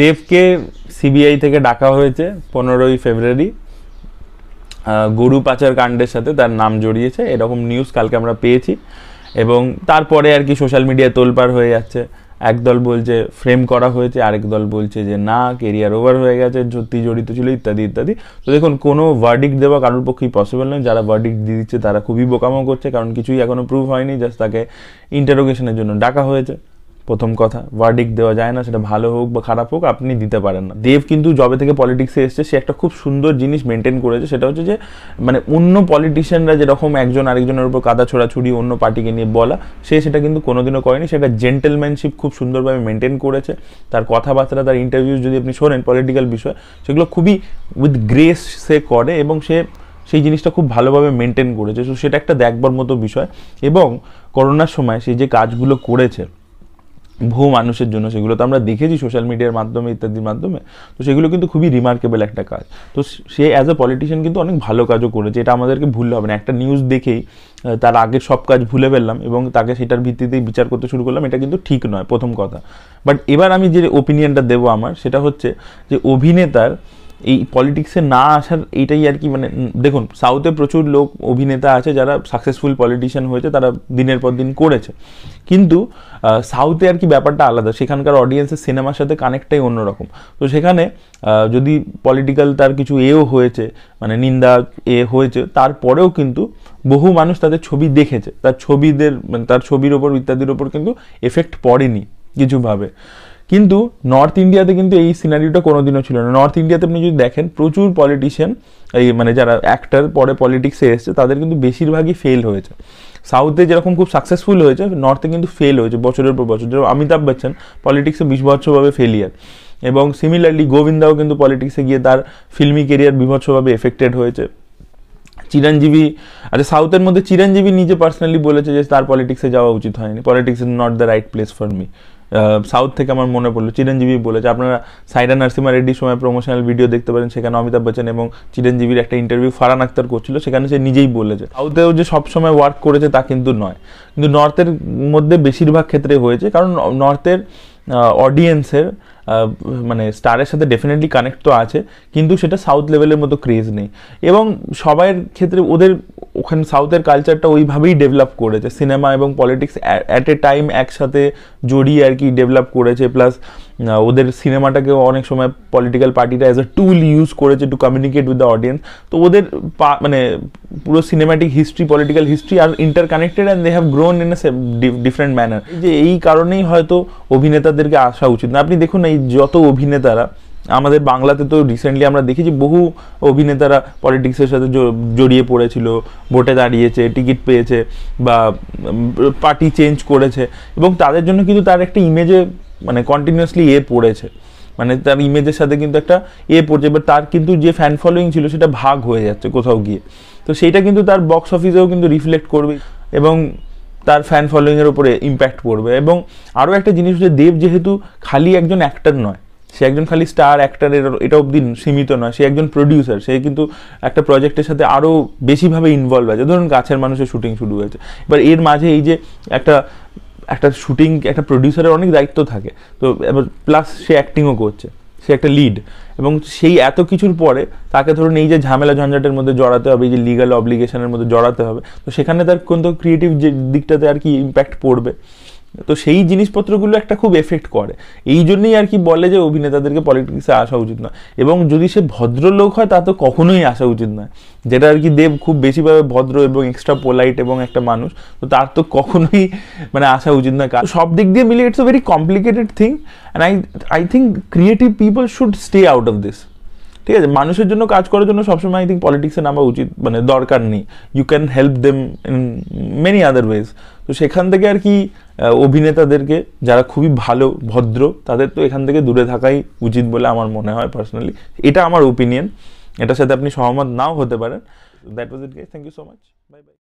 দেবকে সিবিআই থেকে ডাকা হয়েছে পনেরোই ফেব্রুয়ারি গরু পাচার কাণ্ডের সাথে তার নাম জড়িয়েছে এরকম নিউজ কালকে আমরা পেয়েছি এবং তারপরে আর কি সোশ্যাল মিডিয়ায় তোলপাড় হয়ে যাচ্ছে একদল বলছে ফ্রেম করা হয়েছে আরেক দল বলছে যে না কেরিয়ার ওভার হয়ে গেছে সত্যি জড়িত ছিল ইত্যাদি ইত্যাদি তো দেখুন কোনো ওয়ার্ডিক দেওয়া কারোর পক্ষেই পসিবল নয় যারা ওয়ার্ডিক দিয়ে দিচ্ছে তারা খুবই বোকামো করছে কারণ কিছুই এখনও প্রুভ হয়নি জাস্ট তাকে ইন্টারোগেশনের জন্য ডাকা হয়েছে প্রথম কথা ওয়ার্ডিক দেওয়া যায় না সেটা ভালো হোক বা খারাপ হোক আপনি দিতে পারেন না দেব কিন্তু জবে থেকে পলিটিক্সে এসছে সে একটা খুব সুন্দর জিনিস মেনটেন করেছে সেটা হচ্ছে যে মানে অন্য পলিটিশিয়ানরা যেরকম একজন আরেকজনের উপর কাদা ছোড়াছুড়ি অন্য পার্টিকে নিয়ে বলা সে সেটা কিন্তু কোনোদিনও করেনি সেটা জেন্টেলম্যানশিপ খুব সুন্দরভাবে মেনটেন করেছে তার কথাবার্তা তার ইন্টারভিউ যদি আপনি শোনেন পলিটিক্যাল বিষয় সেগুলো খুবই উইথ গ্রেস সে করে এবং সে সেই জিনিসটা খুব ভালোভাবে মেনটেন করেছে সো সেটা একটা দেখবার মতো বিষয় এবং করোনার সময় সে যে কাজগুলো করেছে বহু মানুষের জন্য সেগুলো তো আমরা দেখেছি সোশ্যাল মিডিয়ার মাধ্যমে ইত্যাদির মাধ্যমে তো সেগুলো কিন্তু খুবই রিমার্কেবল একটা কাজ তো সে অ্যাজ এ পলিটিশিয়ান কিন্তু অনেক ভালো কাজও করেছে এটা আমাদেরকে ভুললে হবে না একটা নিউজ দেখেই তার আগের সব কাজ ভুলে ফেললাম এবং তাকে সেটার ভিত্তিতেই বিচার করতে শুরু করলাম এটা কিন্তু ঠিক নয় প্রথম কথা বাট এবার আমি যে ওপিনিয়নটা দেবো আমার সেটা হচ্ছে যে অভিনেতার এই পলিটিক্সে না আসার এইটাই আর কি মানে দেখুন সাউথে প্রচুর লোক অভিনেতা আছে যারা সাকসেসফুল পলিটিশিয়ান হয়েছে তারা দিনের পর দিন করেছে কিন্তু সাউথে আর কি ব্যাপারটা আলাদা সেখানকার অডিয়েন্সের সিনেমার সাথে কানেক্টটাই অন্যরকম তো সেখানে যদি পলিটিক্যাল তার কিছু এও হয়েছে মানে নিন্দা এ হয়েছে তারপরেও কিন্তু বহু মানুষ তাদের ছবি দেখেছে তার ছবিদের মানে তার ছবির ওপর ইত্যাদির ওপর কিন্তু এফেক্ট পড়েনি কিছুভাবে কিন্তু নর্থ ইন্ডিয়াতে কিন্তু এই সিনারিটা কোনোদিনও ছিল না নর্থ ইন্ডিয়াতে আপনি যদি দেখেন প্রচুর পলিটিশিয়ান এই মানে যারা অ্যাক্টার পরে পলিটিক্সে এসছে তাদের কিন্তু বেশিরভাগই ফেল হয়েছে সাউথে যেরকম খুব সাকসেসফুল হয়েছে নর্থে কিন্তু ফেল হয়েছে বছরের পর বছর যেরকম অমিতাভ বচ্চন পলিটিক্সে বিশভৎসভাবে ফেলিয়ার এবং সিমিলারলি গোবিন্দাও কিন্তু পলিটিক্সে গিয়ে তার ফিল্মি কেরিয়ার বিভৎসভাবে এফেক্টেড হয়েছে চিরঞ্জীবী আচ্ছা সাউথের মধ্যে চিরঞ্জীবী নিজে পার্সোনালি বলেছে যে তার পলিটিক্সে যাওয়া উচিত হয়নি politics is not the right place for me south থেকে আমার মনে পড়লো চিরঞ্জীবী বলেছে আপনারা সাইরা নার্সিমা রেড্ডির সময় প্রমোশনাল ভিডিও দেখতে পারেন সেখানে অমিতাভ বচ্চন এবং চিরঞ্জীবীর একটা ইন্টারভিউ ফারান আক্তার করছিল সেখানে সে নিজেই বলেছে সাউথেও যে সবসময় ওয়ার্ক করেছে তা কিন্তু নয় কিন্তু নর্থের মধ্যে বেশিরভাগ ক্ষেত্রে হয়েছে কারণ নর্থের অডিয়েন্সের মানে স্টারের সাথে ডেফিনেটলি কানেক্ট তো আছে কিন্তু সেটা সাউথ লেভেলের মতো ক্রেজ নেই এবং সবাইয়ের ক্ষেত্রে ওদের ওখানে সাউথের কালচারটা ওইভাবেই ডেভেলপ করেছে সিনেমা এবং পলিটিক্স অ্যাট এ টাইম একসাথে জড়িয়ে আর কি ডেভেলপ করেছে প্লাস ওদের সিনেমাটাকে অনেক সময় পলিটিক্যাল পার্টিটা অ্যাজ এ টুল ইউজ করেছে to communicate with the audience তো ওদের মানে পুরো সিনেমাটিক হিস্ট্রি পলিটিক্যাল হিস্ট্রি আর interconnected and they have grown in a different manner যে এই কারণেই হয়তো অভিনেতাদেরকে আসা উচিত না আপনি দেখুন এই যত অভিনেতারা আমাদের বাংলাতে তো রিসেন্টলি আমরা দেখেছি বহু অভিনেতারা পলিটিক্সের সাথে জড়িয়ে পড়েছিল ভোটে দাঁড়িয়েছে টিকিট পেয়েছে বা পার্টি চেঞ্জ করেছে এবং তাদের জন্য কিন্তু তার একটা ইমেজে মানে কন্টিনিউয়াসলি এ পড়েছে মানে তার ইমেজের সাথে কিন্তু একটা এ পড়ছে এবার তার কিন্তু যে ফ্যান ফলোয়িং ছিল সেটা ভাগ হয়ে যাচ্ছে কোথাও গিয়ে তো সেইটা কিন্তু তার বক্স অফিসেও কিন্তু রিফ্লেক্ট করবে এবং তার ফ্যান ফলোয়িংয়ের উপরে ইম্প্যাক্ট পড়বে এবং আরও একটা জিনিস হচ্ছে দেব যেহেতু খালি একজন অ্যাক্টার নয় সে একজন খালি স্টার অ্যাক্টারের এটা অবধি সীমিত নয় সে একজন প্রডিউসার সে কিন্তু একটা প্রজেক্টের সাথে আরও বেশিভাবে ইনভলভ আছে ধরুন গাছের মানুষের শুটিং শুরু হয়েছে এবার এর মাঝে এই যে একটা একটা শুটিং একটা প্রডিউসারের অনেক দায়িত্ব থাকে তো এবার প্লাস সে অ্যাক্টিংও করছে সে একটা লিড এবং সেই এত কিছুর পরে তাকে ধরুন এই যে ঝামেলা ঝঞ্ঝাটের মধ্যে জড়াতে হবে এই যে লিগাল অব্লিগেশনের মধ্যে জড়াতে হবে তো সেখানে তার কোন তো ক্রিয়েটিভ যে দিকটাতে আর কি ইম্প্যাক্ট পড়বে তো সেই জিনিসপত্রগুলো একটা খুব এফেক্ট করে এই জন্যই আর কি বলে যে অভিনেতাদেরকে পলিটিক্সে আসা উচিত না এবং যদি সে ভদ্রলোক হয় তা তো কখনোই আসা উচিত নয় যেটা আর কি দেব খুব বেশিভাবে ভদ্র এবং এক্সট্রা পোলাইট এবং একটা মানুষ তো তার তো কখনোই মানে আসা উচিত না কারণ সব দিক দিয়ে মিলে it's a very complicated thing and I I think creative people should stay out of this ঠিক আছে মানুষের জন্য কাজ করার জন্য সবসময় আই থিঙ্ক পলিটিক্সে নামা উচিত মানে দরকার নেই you can help them in many other ways তো সেখান থেকে আর কি অভিনেতাদেরকে যারা খুবই ভালো ভদ্র তাদের তো এখান থেকে দূরে থাকাই উচিত বলে আমার মনে হয় পার্সোনালি এটা আমার ওপিনিয়ন এটার সাথে আপনি সহমত নাও হতে পারেন that was it guess thank you so much bye by